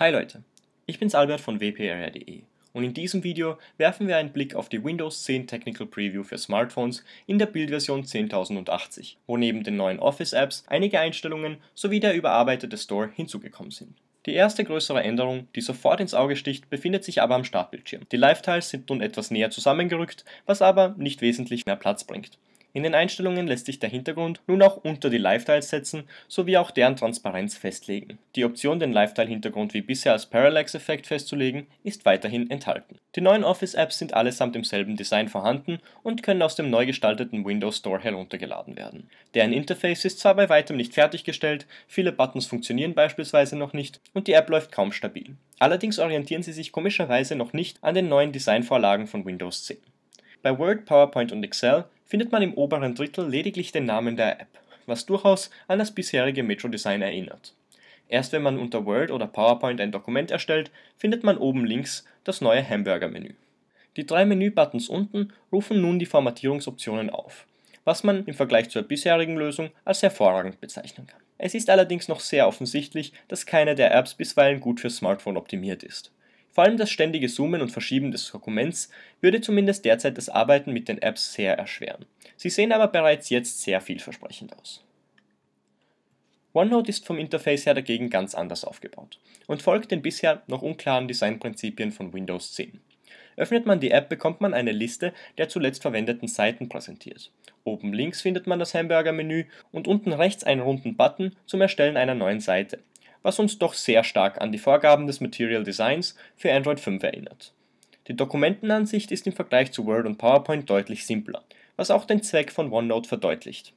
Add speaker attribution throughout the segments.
Speaker 1: Hi Leute, ich bin's Albert von wpair.de und in diesem Video werfen wir einen Blick auf die Windows 10 Technical Preview für Smartphones in der Bildversion 10.080, wo neben den neuen Office-Apps einige Einstellungen sowie der überarbeitete Store hinzugekommen sind. Die erste größere Änderung, die sofort ins Auge sticht, befindet sich aber am Startbildschirm. Die Live-Tiles sind nun etwas näher zusammengerückt, was aber nicht wesentlich mehr Platz bringt. In den Einstellungen lässt sich der Hintergrund nun auch unter die Live-Tiles setzen sowie auch deren Transparenz festlegen. Die Option, den Live-Tile-Hintergrund wie bisher als Parallax-Effekt festzulegen, ist weiterhin enthalten. Die neuen Office-Apps sind allesamt im selben Design vorhanden und können aus dem neu gestalteten Windows Store heruntergeladen werden. Deren Interface ist zwar bei weitem nicht fertiggestellt, viele Buttons funktionieren beispielsweise noch nicht und die App läuft kaum stabil. Allerdings orientieren sie sich komischerweise noch nicht an den neuen Designvorlagen von Windows 10. Bei Word, PowerPoint und Excel findet man im oberen Drittel lediglich den Namen der App, was durchaus an das bisherige Metro-Design erinnert. Erst wenn man unter Word oder PowerPoint ein Dokument erstellt, findet man oben links das neue Hamburger-Menü. Die drei Menü-Buttons unten rufen nun die Formatierungsoptionen auf, was man im Vergleich zur bisherigen Lösung als hervorragend bezeichnen kann. Es ist allerdings noch sehr offensichtlich, dass keine der Apps bisweilen gut für Smartphone optimiert ist. Vor allem das ständige Zoomen und Verschieben des Dokuments würde zumindest derzeit das Arbeiten mit den Apps sehr erschweren. Sie sehen aber bereits jetzt sehr vielversprechend aus. OneNote ist vom Interface her dagegen ganz anders aufgebaut und folgt den bisher noch unklaren Designprinzipien von Windows 10. Öffnet man die App, bekommt man eine Liste der zuletzt verwendeten Seiten präsentiert. Oben links findet man das Hamburger-Menü und unten rechts einen runden Button zum Erstellen einer neuen Seite was uns doch sehr stark an die Vorgaben des Material Designs für Android 5 erinnert. Die Dokumentenansicht ist im Vergleich zu Word und PowerPoint deutlich simpler, was auch den Zweck von OneNote verdeutlicht.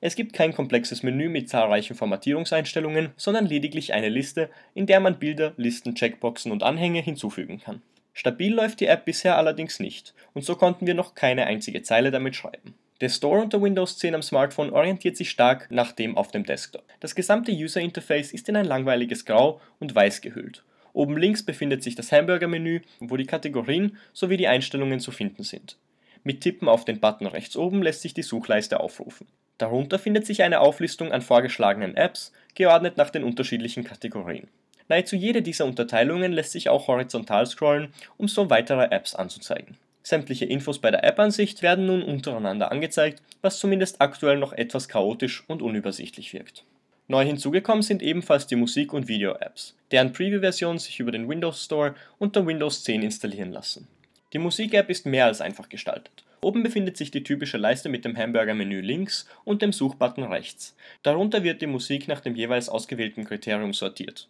Speaker 1: Es gibt kein komplexes Menü mit zahlreichen Formatierungseinstellungen, sondern lediglich eine Liste, in der man Bilder, Listen, Checkboxen und Anhänge hinzufügen kann. Stabil läuft die App bisher allerdings nicht, und so konnten wir noch keine einzige Zeile damit schreiben. Der Store unter Windows 10 am Smartphone orientiert sich stark nach dem auf dem Desktop. Das gesamte User Interface ist in ein langweiliges Grau und Weiß gehüllt. Oben links befindet sich das Hamburger-Menü, wo die Kategorien sowie die Einstellungen zu finden sind. Mit Tippen auf den Button rechts oben lässt sich die Suchleiste aufrufen. Darunter findet sich eine Auflistung an vorgeschlagenen Apps, geordnet nach den unterschiedlichen Kategorien. Nahezu jede dieser Unterteilungen lässt sich auch horizontal scrollen, um so weitere Apps anzuzeigen. Sämtliche Infos bei der App-Ansicht werden nun untereinander angezeigt, was zumindest aktuell noch etwas chaotisch und unübersichtlich wirkt. Neu hinzugekommen sind ebenfalls die Musik- und Video-Apps, deren Preview-Versionen sich über den Windows Store unter Windows 10 installieren lassen. Die Musik-App ist mehr als einfach gestaltet. Oben befindet sich die typische Leiste mit dem Hamburger-Menü links und dem Suchbutton rechts. Darunter wird die Musik nach dem jeweils ausgewählten Kriterium sortiert.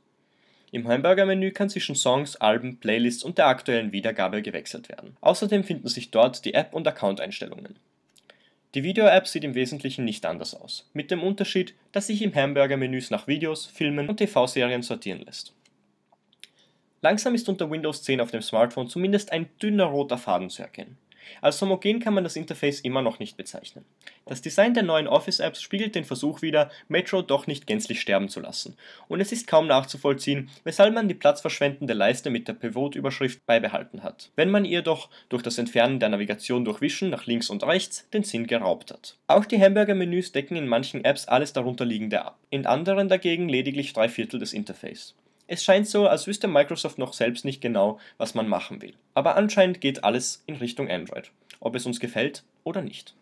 Speaker 1: Im Heimburger-Menü kann zwischen Songs, Alben, Playlists und der aktuellen Wiedergabe gewechselt werden. Außerdem finden sich dort die App- und Account-Einstellungen. Die Video-App sieht im Wesentlichen nicht anders aus, mit dem Unterschied, dass sich im hamburger menü nach Videos, Filmen und TV-Serien sortieren lässt. Langsam ist unter Windows 10 auf dem Smartphone zumindest ein dünner roter Faden zu erkennen. Als homogen kann man das Interface immer noch nicht bezeichnen. Das Design der neuen Office-Apps spiegelt den Versuch wider, Metro doch nicht gänzlich sterben zu lassen. Und es ist kaum nachzuvollziehen, weshalb man die platzverschwendende Leiste mit der Pivot-Überschrift beibehalten hat, wenn man ihr doch durch das Entfernen der Navigation durch Wischen nach links und rechts den Sinn geraubt hat. Auch die Hamburger-Menüs decken in manchen Apps alles darunterliegende ab, in anderen dagegen lediglich drei Viertel des Interface. Es scheint so, als wüsste Microsoft noch selbst nicht genau, was man machen will. Aber anscheinend geht alles in Richtung Android, ob es uns gefällt oder nicht.